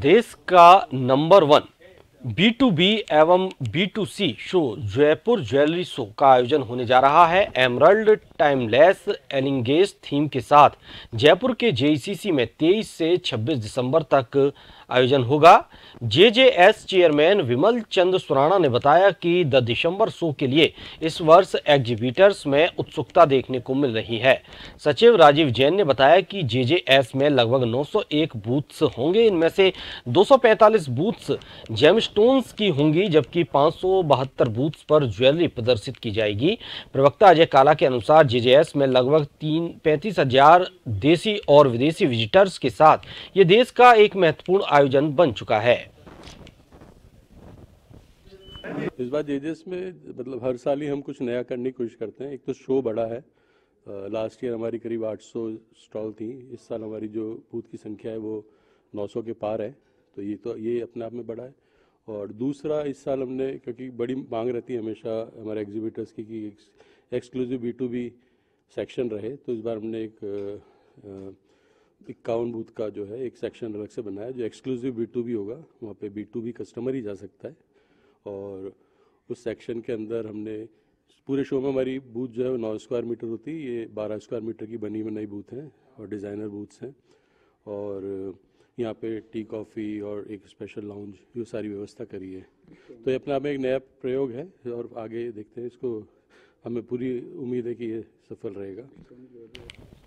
देश का number one B to B एवं B to C show Jaipur jewellery show का आयोजन होने जा रहा है एमरल्ड टाइमलेस एनिंगेज थीम के साथ जयपुर के जे e में 23 से 26 दिसंबर तक आयोजन होगा J J S chairman Vimal Chand Surana ने बताया कि द दिसंबर शो के लिए इस वर्ष एग्जीबिटर्स में उत्सुकता देखने को मिल रही है सचिव राजीव जैन ने बताया कि एस में लगभग 901 बूथ्स होंगे इनमें से 245 बूथ्स जेम्स स्टोन्स की होंगी जबकि पाँच सौ पर ज्वेलरी प्रदर्शित की जाएगी प्रवक्ता अजय काला के अनुसार जेजेएस में लगभग तीन पैंतीस हजार देशी और विदेशी विजिटर्स के साथ ये देश का एक महत्वपूर्ण आयोजन बन चुका है इस बार जेजेस में मतलब हर साल ही हम कुछ नया करने की कोशिश करते हैं एक तो शो बड़ा है लास्ट ईयर हमारी करीब 800 स्टॉल थी इस साल हमारी जो बूथ की संख्या है वो 900 के पार है तो ये तो ये अपने आप में बड़ा है और दूसरा इस साल हमने क्योंकि बड़ी मांग रहती है हमेशा हमारे एग्जीबिटर्स की कि exclusive B to B section रहे तो इस बार हमने एक इक्यावन बूथ का जो है एक सेक्शन अलग से बनाया जो एक्सक्लूसिव बी टू बी होगा वहाँ पे बी टू बी कस्टमर ही जा सकता है और उस सेक्शन के अंदर हमने पूरे शो में हमारी बूथ जो है नौ स्क्वायर मीटर होती है ये बारह स्क्वायर मीटर की बनी बनाई बूथ हैं और डिज़ाइनर बूथ्स हैं और यहाँ पे टी कॉफ़ी और एक स्पेशल लाउंज ये सारी व्यवस्था करी है तो ये आप में एक नया प्रयोग है और आगे देखते हैं इसको हमें पूरी उम्मीद है कि ये सफल रहेगा